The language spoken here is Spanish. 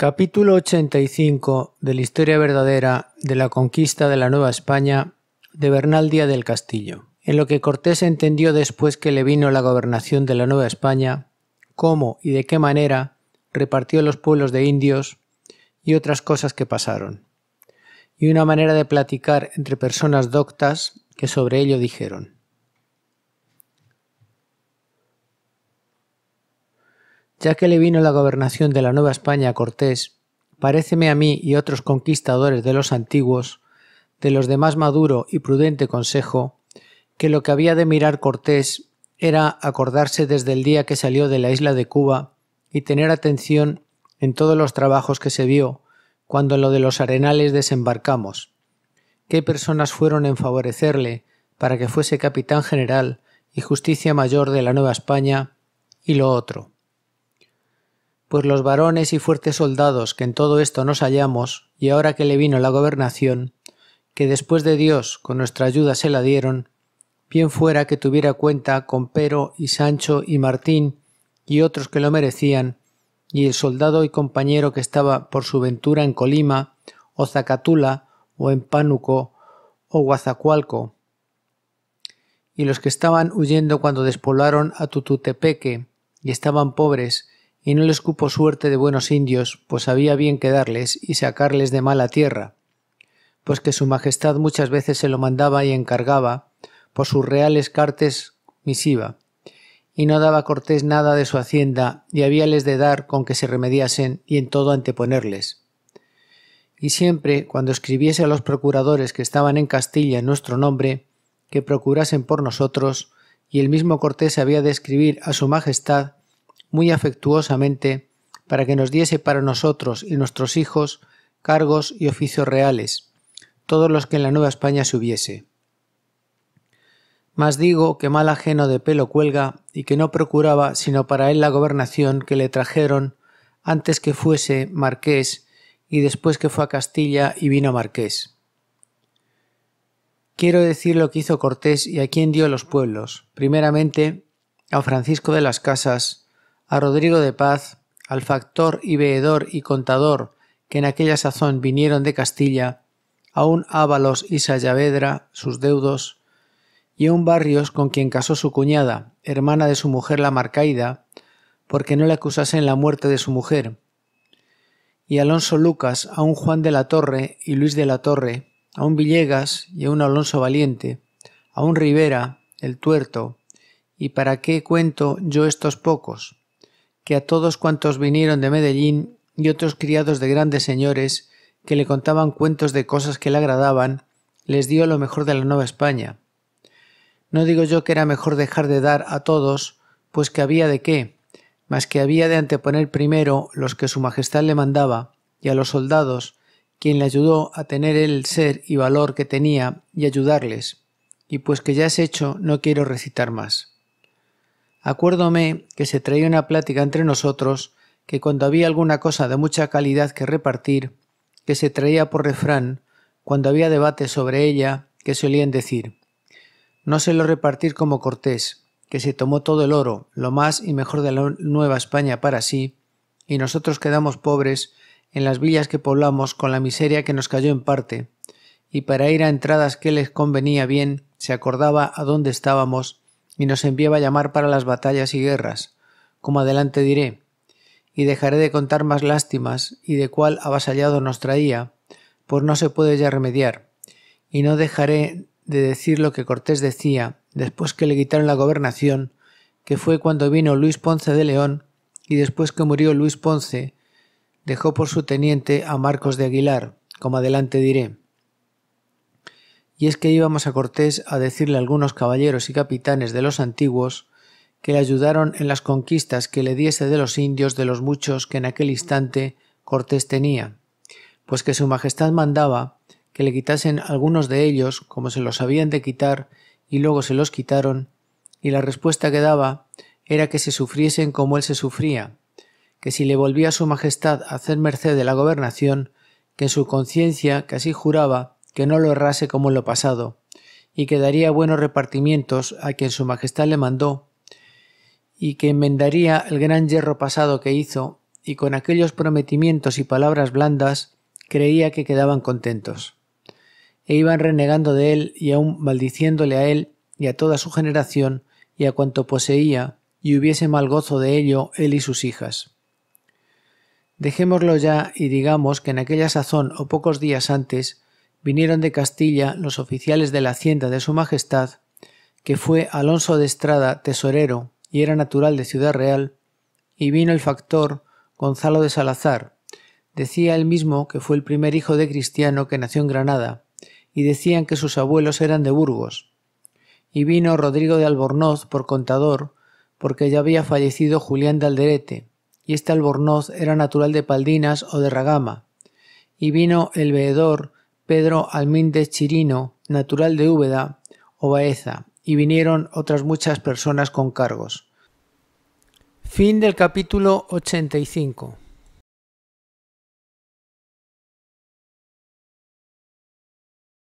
Capítulo 85 de la historia verdadera de la conquista de la Nueva España de Bernal Díaz del Castillo. En lo que Cortés entendió después que le vino la gobernación de la Nueva España, cómo y de qué manera repartió los pueblos de indios y otras cosas que pasaron. Y una manera de platicar entre personas doctas que sobre ello dijeron. ya que le vino la gobernación de la Nueva España a Cortés, paréceme a mí y otros conquistadores de los antiguos, de los de más maduro y prudente consejo, que lo que había de mirar Cortés era acordarse desde el día que salió de la isla de Cuba y tener atención en todos los trabajos que se vio cuando en lo de los arenales desembarcamos. ¿Qué personas fueron en favorecerle para que fuese capitán general y justicia mayor de la Nueva España y lo otro? pues los varones y fuertes soldados que en todo esto nos hallamos, y ahora que le vino la gobernación, que después de Dios con nuestra ayuda se la dieron, bien fuera que tuviera cuenta con Pero y Sancho y Martín y otros que lo merecían, y el soldado y compañero que estaba por su ventura en Colima, o Zacatula, o en Pánuco, o Guazacualco, y los que estaban huyendo cuando despoblaron a Tututepeque, y estaban pobres, y no les cupo suerte de buenos indios, pues había bien que darles y sacarles de mala tierra, pues que su majestad muchas veces se lo mandaba y encargaba por sus reales cartes misiva, y no daba Cortés nada de su hacienda y habíales de dar con que se remediasen y en todo anteponerles. Y siempre, cuando escribiese a los procuradores que estaban en Castilla en nuestro nombre, que procurasen por nosotros, y el mismo Cortés había de escribir a su majestad muy afectuosamente para que nos diese para nosotros y nuestros hijos cargos y oficios reales, todos los que en la Nueva España se hubiese. Mas digo que mal ajeno de pelo cuelga y que no procuraba sino para él la gobernación que le trajeron antes que fuese marqués y después que fue a Castilla y vino marqués. Quiero decir lo que hizo Cortés y a quién dio los pueblos, primeramente a Francisco de las Casas, a Rodrigo de Paz, al factor y veedor y contador que en aquella sazón vinieron de Castilla, a un Ábalos y Sayavedra, sus deudos, y a un Barrios con quien casó su cuñada, hermana de su mujer la Marcaida, porque no le acusasen la muerte de su mujer, y Alonso Lucas, a un Juan de la Torre y Luis de la Torre, a un Villegas y a un Alonso Valiente, a un Rivera, el tuerto, y para qué cuento yo estos pocos que a todos cuantos vinieron de Medellín y otros criados de grandes señores, que le contaban cuentos de cosas que le agradaban, les dio lo mejor de la Nueva España. No digo yo que era mejor dejar de dar a todos, pues que había de qué, mas que había de anteponer primero los que su Majestad le mandaba, y a los soldados, quien le ayudó a tener el ser y valor que tenía, y ayudarles. Y pues que ya es hecho, no quiero recitar más acuérdome que se traía una plática entre nosotros que cuando había alguna cosa de mucha calidad que repartir, que se traía por refrán, cuando había debate sobre ella, que solían decir, no se lo repartir como Cortés, que se tomó todo el oro, lo más y mejor de la Nueva España para sí, y nosotros quedamos pobres en las villas que poblamos con la miseria que nos cayó en parte, y para ir a entradas que les convenía bien, se acordaba a dónde estábamos y nos enviaba a llamar para las batallas y guerras, como adelante diré, y dejaré de contar más lástimas y de cuál avasallado nos traía, pues no se puede ya remediar, y no dejaré de decir lo que Cortés decía después que le quitaron la gobernación, que fue cuando vino Luis Ponce de León, y después que murió Luis Ponce, dejó por su teniente a Marcos de Aguilar, como adelante diré y es que íbamos a Cortés a decirle a algunos caballeros y capitanes de los antiguos que le ayudaron en las conquistas que le diese de los indios de los muchos que en aquel instante Cortés tenía, pues que su Majestad mandaba que le quitasen algunos de ellos, como se los habían de quitar, y luego se los quitaron, y la respuesta que daba era que se sufriesen como él se sufría, que si le volvía a su Majestad a hacer merced de la gobernación, que en su conciencia, que así juraba, que no lo errase como en lo pasado, y que daría buenos repartimientos a quien su majestad le mandó, y que enmendaría el gran yerro pasado que hizo, y con aquellos prometimientos y palabras blandas creía que quedaban contentos. E iban renegando de él y aun maldiciéndole a él y a toda su generación y a cuanto poseía, y hubiese mal gozo de ello él y sus hijas. Dejémoslo ya y digamos que en aquella sazón o pocos días antes vinieron de Castilla los oficiales de la hacienda de su Majestad, que fue Alonso de Estrada, tesorero, y era natural de Ciudad Real, y vino el factor Gonzalo de Salazar. Decía él mismo que fue el primer hijo de cristiano que nació en Granada, y decían que sus abuelos eran de Burgos. Y vino Rodrigo de Albornoz por contador, porque ya había fallecido Julián de Alderete, y este Albornoz era natural de Paldinas o de Ragama. Y vino el veedor Pedro Almíndez Chirino, natural de Úbeda o Baeza, y vinieron otras muchas personas con cargos. Fin del capítulo 85.